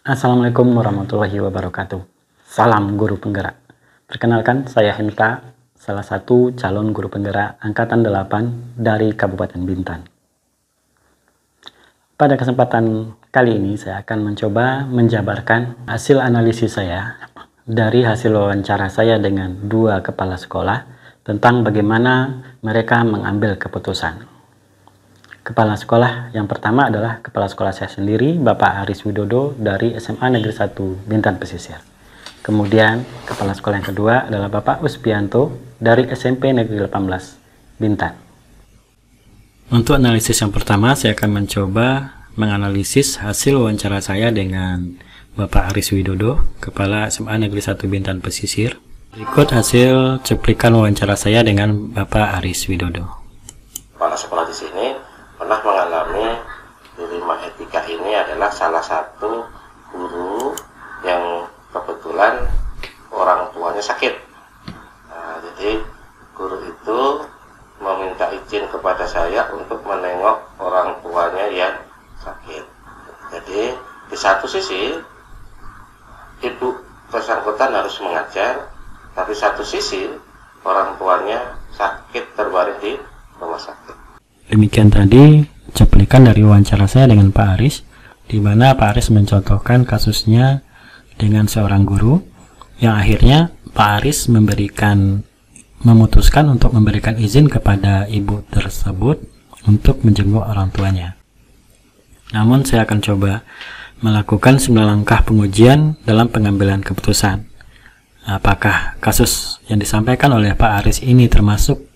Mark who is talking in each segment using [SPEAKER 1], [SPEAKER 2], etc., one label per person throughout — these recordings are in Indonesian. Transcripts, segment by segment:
[SPEAKER 1] Assalamualaikum warahmatullahi wabarakatuh. Salam guru penggerak. Perkenalkan, saya Hemka, salah satu calon guru penggerak angkatan 8 dari Kabupaten Bintan. Pada kesempatan kali ini saya akan mencoba menjabarkan hasil analisis saya dari hasil wawancara saya dengan dua kepala sekolah tentang bagaimana mereka mengambil keputusan. Kepala sekolah yang pertama adalah kepala sekolah saya sendiri, Bapak Aris Widodo dari SMA Negeri 1 Bintan Pesisir. Kemudian kepala sekolah yang kedua adalah Bapak Uspianto dari SMP Negeri 18 Bintan. Untuk analisis yang pertama, saya akan mencoba menganalisis hasil wawancara saya dengan Bapak Aris Widodo, Kepala SMA Negeri 1 Bintan Pesisir. Berikut hasil cuplikan wawancara saya dengan Bapak Aris Widodo. Kepala sekolah di sini pernah mengalami dilema etika ini adalah salah satu guru yang kebetulan orang tuanya sakit. Nah, jadi guru itu meminta izin kepada saya untuk menengok orang tuanya yang sakit. Jadi di satu sisi ibu bersangkutan harus mengajar, tapi satu sisi orang tuanya sakit terbaring di rumah sakit. Demikian tadi cuplikan dari wawancara saya dengan Pak Aris, di mana Pak Aris mencontohkan kasusnya dengan seorang guru, yang akhirnya Pak Aris memberikan memutuskan untuk memberikan izin kepada ibu tersebut untuk menjenguk orang tuanya. Namun saya akan coba melakukan 9 langkah pengujian dalam pengambilan keputusan. Apakah kasus yang disampaikan oleh Pak Aris ini termasuk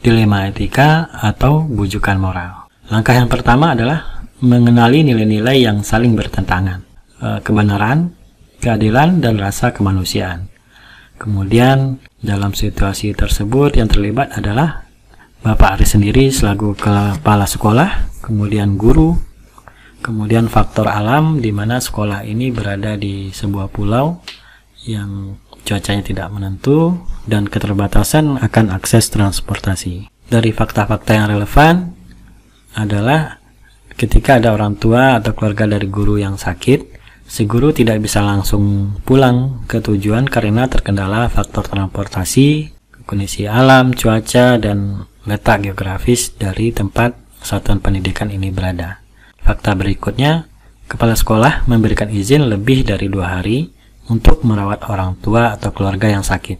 [SPEAKER 1] dilema etika atau bujukan moral. Langkah yang pertama adalah mengenali nilai-nilai yang saling bertentangan, e, kebenaran, keadilan, dan rasa kemanusiaan. Kemudian dalam situasi tersebut yang terlibat adalah Bapak Aris sendiri selaku kepala sekolah, kemudian guru, kemudian faktor alam di mana sekolah ini berada di sebuah pulau yang cuacanya tidak menentu, dan keterbatasan akan akses transportasi. Dari fakta-fakta yang relevan adalah ketika ada orang tua atau keluarga dari guru yang sakit, si guru tidak bisa langsung pulang ke tujuan karena terkendala faktor transportasi, kondisi alam, cuaca, dan letak geografis dari tempat satuan pendidikan ini berada. Fakta berikutnya, kepala sekolah memberikan izin lebih dari dua hari untuk merawat orang tua atau keluarga yang sakit.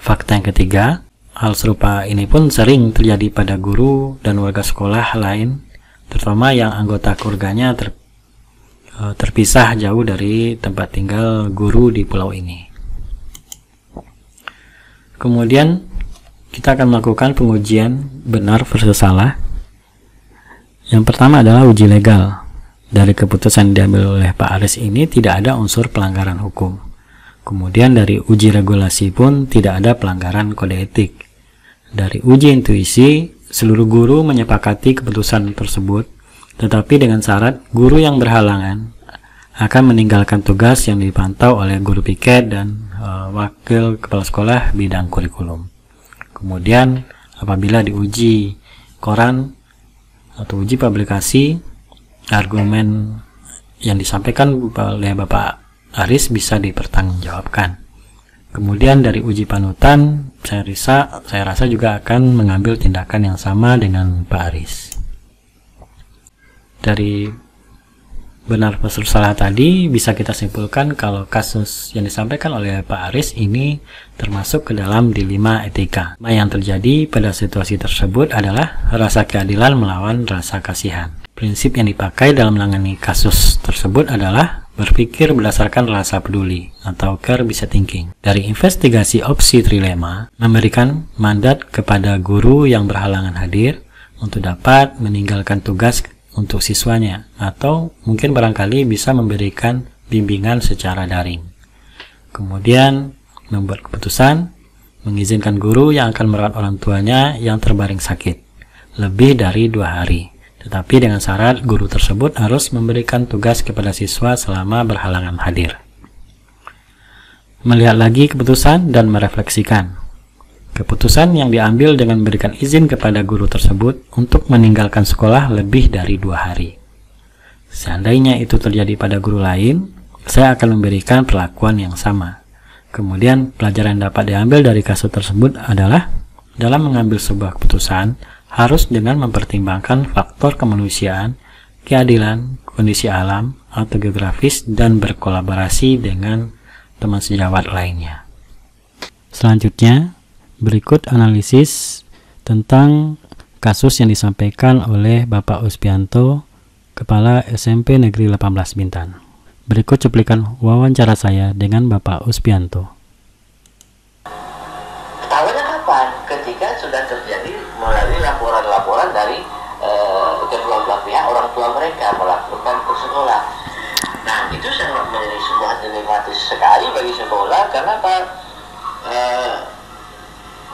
[SPEAKER 1] Fakta yang ketiga, hal serupa ini pun sering terjadi pada guru dan warga sekolah lain, terutama yang anggota keluarganya ter, e, terpisah jauh dari tempat tinggal guru di pulau ini. Kemudian kita akan melakukan pengujian benar versus salah. Yang pertama adalah uji legal dari keputusan yang diambil oleh Pak Aris ini tidak ada unsur pelanggaran hukum. Kemudian dari uji regulasi pun tidak ada pelanggaran kode etik. Dari uji intuisi, seluruh guru menyepakati keputusan tersebut, tetapi dengan syarat guru yang berhalangan akan meninggalkan tugas yang dipantau oleh guru piket dan e, wakil kepala sekolah bidang kurikulum. Kemudian apabila diuji koran atau uji publikasi argumen yang disampaikan oleh Bapak Aris bisa dipertanggungjawabkan. Kemudian dari uji panutan, saya rasa, saya rasa juga akan mengambil tindakan yang sama dengan Pak Aris. Dari benar versus salah tadi, bisa kita simpulkan kalau kasus yang disampaikan oleh Pak Aris ini termasuk ke dalam dilema etika. Yang terjadi pada situasi tersebut adalah rasa keadilan melawan rasa kasihan. Prinsip yang dipakai dalam menangani kasus tersebut adalah berpikir berdasarkan rasa peduli atau care bisa thinking. Dari investigasi opsi trilema, memberikan mandat kepada guru yang berhalangan hadir untuk dapat meninggalkan tugas untuk siswanya atau mungkin barangkali bisa memberikan bimbingan secara daring. Kemudian membuat keputusan mengizinkan guru yang akan merawat orang tuanya yang terbaring sakit lebih dari dua hari tetapi dengan syarat guru tersebut harus memberikan tugas kepada siswa selama berhalangan hadir. Melihat lagi keputusan dan merefleksikan. Keputusan yang diambil dengan memberikan izin kepada guru tersebut untuk meninggalkan sekolah lebih dari dua hari. Seandainya itu terjadi pada guru lain, saya akan memberikan perlakuan yang sama. Kemudian, pelajaran yang dapat diambil dari kasus tersebut adalah dalam mengambil sebuah keputusan, harus dengan mempertimbangkan faktor kemanusiaan, keadilan, kondisi alam atau geografis dan berkolaborasi dengan teman sejawat lainnya. Selanjutnya, berikut analisis tentang kasus yang disampaikan oleh Bapak Uspianto, Kepala SMP Negeri 18 Bintan. Berikut cuplikan wawancara saya dengan Bapak Uspianto. Tahunnya kapan? Ketika sudah terjadi melalui karena apa uh, eh,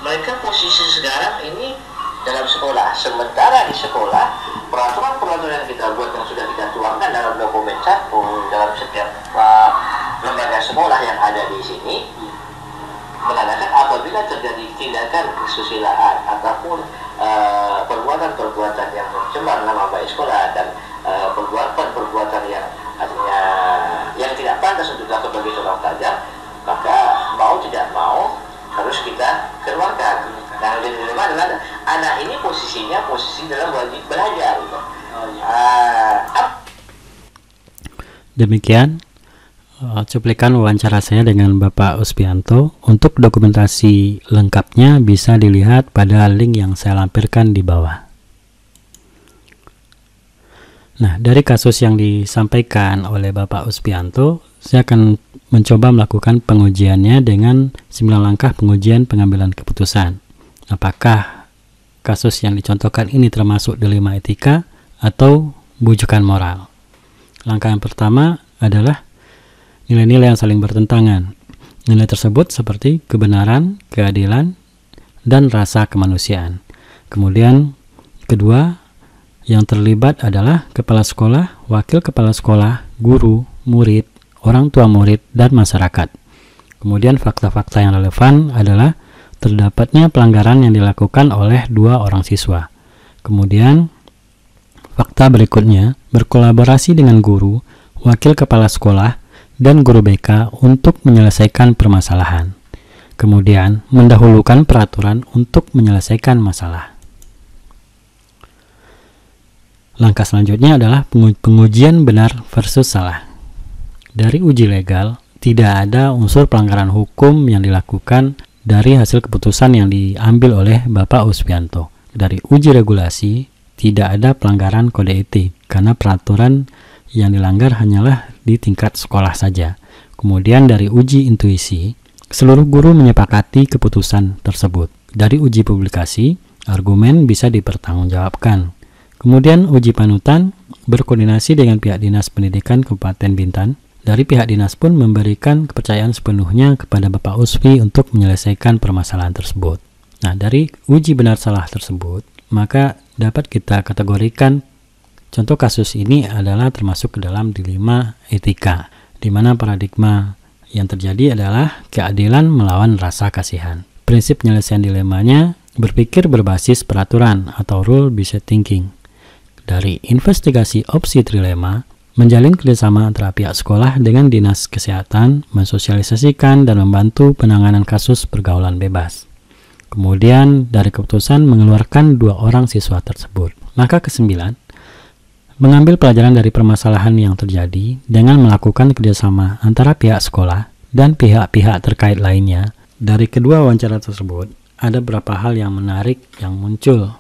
[SPEAKER 1] mereka posisi sekarang ini dalam sekolah sementara di sekolah peraturan-peraturan yang kita buat yang sudah kita tuangkan dalam dokumen satu dalam setiap uh, lembaga sekolah yang ada di sini mengatakan apabila terjadi tindakan kesusilaan ataupun uh, perbuatan-perbuatan yang mencemar nama baik sekolah dan perbuatan perbuatan-perbuatan yang artinya yang tidak pantas untuk dilakukan bagi seorang pelajar maka tidak mau harus kita keluarkan. Nah, dari dilema adalah anak ini posisinya posisi dalam wajib belajar. Gitu. Oh, iya. Ah, uh, Demikian cuplikan wawancara saya dengan Bapak Uspianto. Untuk dokumentasi lengkapnya bisa dilihat pada link yang saya lampirkan di bawah. Nah, dari kasus yang disampaikan oleh Bapak Uspianto, saya akan mencoba melakukan pengujiannya dengan 9 langkah pengujian pengambilan keputusan. Apakah kasus yang dicontohkan ini termasuk dilema etika atau bujukan moral? Langkah yang pertama adalah nilai-nilai yang saling bertentangan. Nilai tersebut seperti kebenaran, keadilan, dan rasa kemanusiaan. Kemudian kedua, yang terlibat adalah kepala sekolah, wakil kepala sekolah, guru, murid, orang tua murid, dan masyarakat. Kemudian fakta-fakta yang relevan adalah terdapatnya pelanggaran yang dilakukan oleh dua orang siswa. Kemudian fakta berikutnya berkolaborasi dengan guru, wakil kepala sekolah, dan guru BK untuk menyelesaikan permasalahan. Kemudian mendahulukan peraturan untuk menyelesaikan masalah. Langkah selanjutnya adalah pengujian benar versus salah. Dari uji legal, tidak ada unsur pelanggaran hukum yang dilakukan dari hasil keputusan yang diambil oleh Bapak Uspianto. Dari uji regulasi, tidak ada pelanggaran kode etik karena peraturan yang dilanggar hanyalah di tingkat sekolah saja. Kemudian dari uji intuisi, seluruh guru menyepakati keputusan tersebut. Dari uji publikasi, argumen bisa dipertanggungjawabkan. Kemudian uji panutan berkoordinasi dengan pihak Dinas Pendidikan Kabupaten Bintan dari pihak dinas pun memberikan kepercayaan sepenuhnya kepada Bapak Uswi untuk menyelesaikan permasalahan tersebut. Nah, dari uji benar salah tersebut, maka dapat kita kategorikan contoh kasus ini adalah termasuk ke dalam dilema etika, di mana paradigma yang terjadi adalah keadilan melawan rasa kasihan. Prinsip penyelesaian dilemanya berpikir berbasis peraturan atau rule-based thinking. Dari investigasi opsi trilema, menjalin kerjasama antara pihak sekolah dengan dinas kesehatan, mensosialisasikan dan membantu penanganan kasus pergaulan bebas. Kemudian dari keputusan mengeluarkan dua orang siswa tersebut. maka kesembilan, mengambil pelajaran dari permasalahan yang terjadi dengan melakukan kerjasama antara pihak sekolah dan pihak-pihak terkait lainnya. Dari kedua wawancara tersebut, ada beberapa hal yang menarik yang muncul,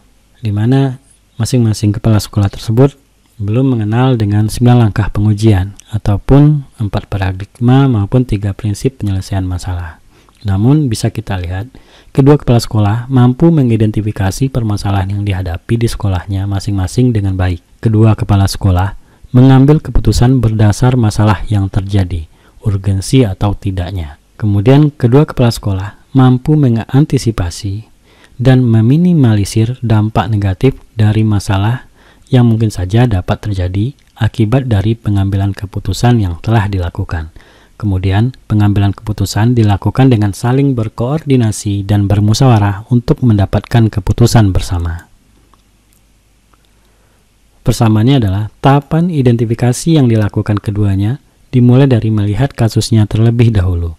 [SPEAKER 1] di mana masing-masing kepala sekolah tersebut belum mengenal dengan 9 langkah pengujian ataupun 4 paradigma maupun 3 prinsip penyelesaian masalah. Namun bisa kita lihat, kedua kepala sekolah mampu mengidentifikasi permasalahan yang dihadapi di sekolahnya masing-masing dengan baik. Kedua kepala sekolah mengambil keputusan berdasar masalah yang terjadi, urgensi atau tidaknya. Kemudian kedua kepala sekolah mampu mengantisipasi dan meminimalisir dampak negatif dari masalah yang mungkin saja dapat terjadi akibat dari pengambilan keputusan yang telah dilakukan. Kemudian, pengambilan keputusan dilakukan dengan saling berkoordinasi dan bermusyawarah untuk mendapatkan keputusan bersama. Persamaannya adalah tahapan identifikasi yang dilakukan keduanya dimulai dari melihat kasusnya terlebih dahulu,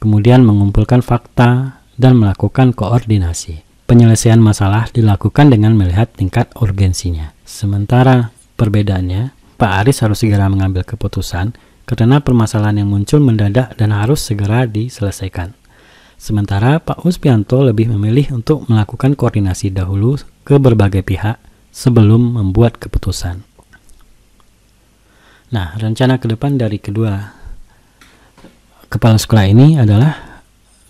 [SPEAKER 1] kemudian mengumpulkan fakta dan melakukan koordinasi. Penyelesaian masalah dilakukan dengan melihat tingkat urgensinya. Sementara perbedaannya, Pak Aris harus segera mengambil keputusan karena permasalahan yang muncul mendadak dan harus segera diselesaikan. Sementara Pak Uspianto lebih memilih untuk melakukan koordinasi dahulu ke berbagai pihak sebelum membuat keputusan. Nah, rencana ke depan dari kedua kepala sekolah ini adalah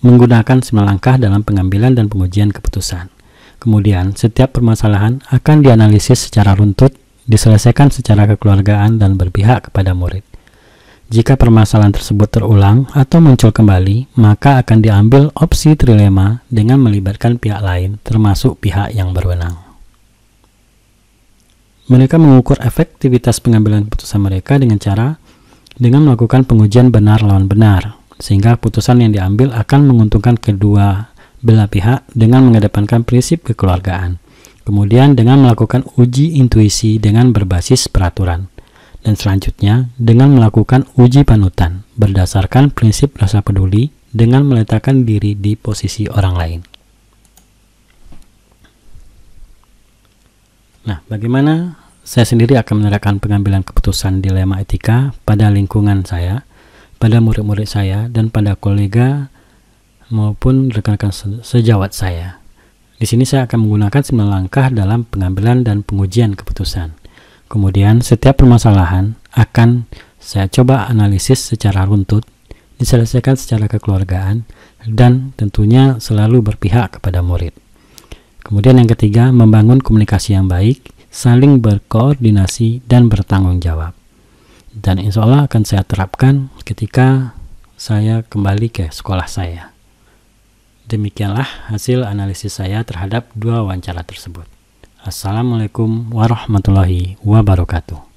[SPEAKER 1] menggunakan sembilan langkah dalam pengambilan dan pengujian keputusan. Kemudian, setiap permasalahan akan dianalisis secara runtut, diselesaikan secara kekeluargaan dan berpihak kepada murid. Jika permasalahan tersebut terulang atau muncul kembali, maka akan diambil opsi trilema dengan melibatkan pihak lain, termasuk pihak yang berwenang. Mereka mengukur efektivitas pengambilan keputusan mereka dengan cara dengan melakukan pengujian benar lawan benar, sehingga putusan yang diambil akan menguntungkan kedua belah pihak dengan mengedepankan prinsip kekeluargaan, kemudian dengan melakukan uji intuisi dengan berbasis peraturan, dan selanjutnya dengan melakukan uji panutan berdasarkan prinsip rasa peduli dengan meletakkan diri di posisi orang lain. Nah, bagaimana saya sendiri akan menerapkan pengambilan keputusan dilema etika pada lingkungan saya, pada murid-murid saya, dan pada kolega maupun rekan-rekan sejawat saya. Di sini saya akan menggunakan 9 langkah dalam pengambilan dan pengujian keputusan. Kemudian setiap permasalahan akan saya coba analisis secara runtut, diselesaikan secara kekeluargaan, dan tentunya selalu berpihak kepada murid. Kemudian yang ketiga, membangun komunikasi yang baik, saling berkoordinasi dan bertanggung jawab. Dan insya Allah akan saya terapkan ketika saya kembali ke sekolah saya. Demikianlah hasil analisis saya terhadap dua wawancara tersebut. Assalamualaikum warahmatullahi wabarakatuh.